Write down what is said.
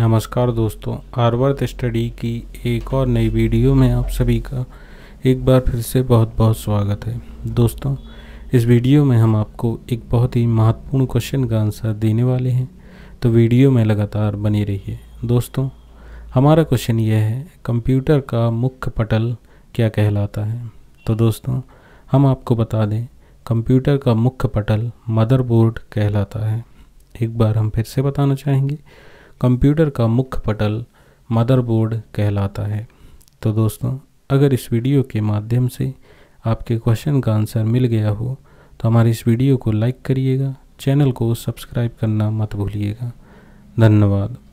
नमस्कार दोस्तों आर्वर्थ स्टडी की एक और नई वीडियो में आप सभी का एक बार फिर से बहुत बहुत स्वागत है दोस्तों इस वीडियो में हम आपको एक बहुत ही महत्वपूर्ण क्वेश्चन का आंसर देने वाले हैं तो वीडियो में लगातार बनी रहिए दोस्तों हमारा क्वेश्चन यह है कंप्यूटर का मुख्य पटल क्या कहलाता है तो दोस्तों हम आपको बता दें कंप्यूटर का मुख्य पटल मदरबोर्ड कहलाता है एक बार हम फिर से बताना चाहेंगे कंप्यूटर का मुख्य पटल मदरबोर्ड कहलाता है तो दोस्तों अगर इस वीडियो के माध्यम से आपके क्वेश्चन का आंसर मिल गया हो तो हमारे इस वीडियो को लाइक करिएगा चैनल को सब्सक्राइब करना मत भूलिएगा धन्यवाद